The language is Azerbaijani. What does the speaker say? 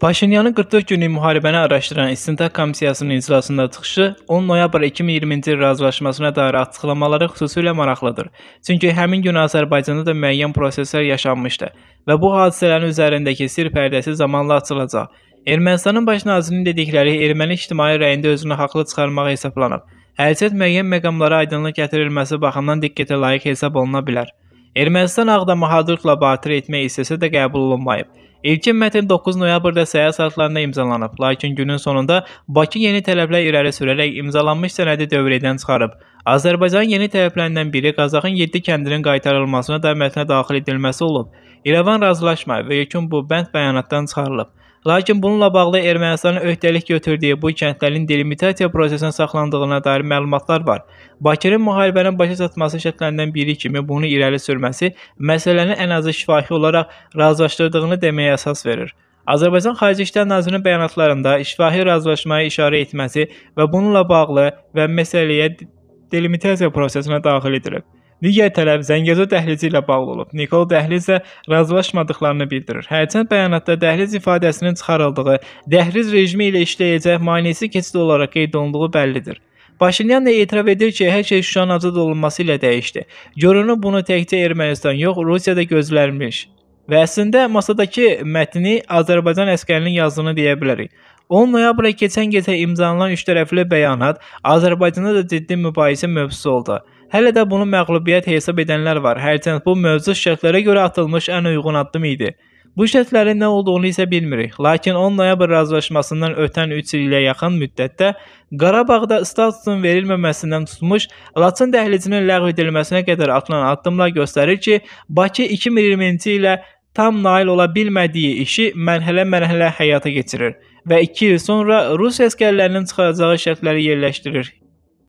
Paşinyanın 44 günlük müharibəni araşdıran İstintaq Komissiyasının iclasında çıxışı 10 noyabr 2020-ci il razılaşmasına dair açıqlamaları xüsusilə maraqlıdır. Çünki həmin gün Azərbaycanda da müəyyən proseslər yaşanmışdı və bu hadisələrin üzərindəki sir pərdəsi zamanla açılacaq. Ermənistanın baş nazirinin dedikləri erməni ictimai rəyində özünü haqlı çıxarmağa hesablanıb. Hərçənd müəyyən məqamlara aydınlıq gətirilməsi baxımından diqqətə layiq hesab oluna bilər. Ermənistan Ağdamı Hadrutla Batır etmək istəsə də qəbul olunmayıb. İlkin mətn 9 noyabrda səhər saatlarında imzalanıb, lakin günün sonunda Bakı yeni tələblər irəli sürərək imzalanmış sənədi dövrədən çıxarıb. Azərbaycanın yeni tələblərindən biri Qazaxın 7 kəndinin qaytarılmasına da mətnə daxil edilməsi olub. İrəvan razılaşma və yekun bu bənd bəyanatdan çıxarılıb. Lakin bununla bağlı Ermənistanın öhdəlik götürdüyü bu kəndlərin delimitasiya prosesinin saxlandığına dair məlumatlar var. Bakının müharibənin başa çatması şərtlərindən biri kimi bunu irəli sürməsi məsələni ən azı şifahi olaraq razılaşdırdığını deməyə əsas verir. Azərbaycan Xarici İşlər Nazirinin bəyanatlarında şifahi razılaşmaya işarə etməsi və bununla bağlı və məsələyə delimitasiya prosesinə daxil edilib. Digər tələb Zəngəzur dəhlizi ilə bağlı olub. Nikol dəhlizlə razılaşmadıqlarını bildirir. Hərçənd bəyanatda dəhliz ifadəsinin çıxarıldığı, dəhliz rejimi ilə işləyəcək maneəsi keçid olaraq qeyd olunduğu bəllidir. Paşinyan da etiraf edir ki, hər şey Şuşanın azad olunması ilə dəyişdi. Görünür bunu təkcə Ermənistan yox, Rusiya da gözlənmiş. Və əslində masadakı mətni Azərbaycan əskərinin yazdığını deyə bilərik. 10 noyabra keçən gecə imzalanan üçtərəfli bəyanat Azərbaycanda da ciddi mübahisə mövzusu oldu. Hələ də bunu məğlubiyyət hesab edənlər var. Hərçənd bu mövcud şərtlərə görə atılmış ən uyğun addım idi. Bu şərtlərin nə olduğunu isə bilmirik. Lakin 10 noyabr razılaşmasından ötən 3 ilə yaxın müddətdə Qarabağda statusun verilməməsindən tutmuş Laçın dəhlizinin ləğv edilməsinə qədər atılan addımlar göstərir ki, Bakı 2020-ci ilə tam nail ola bilmədiyi işi mərhələ-mərhələ həyata keçirir və 2 il sonra Rus əsgərlərinin çıxaracağı şərtləri yerləşdirir.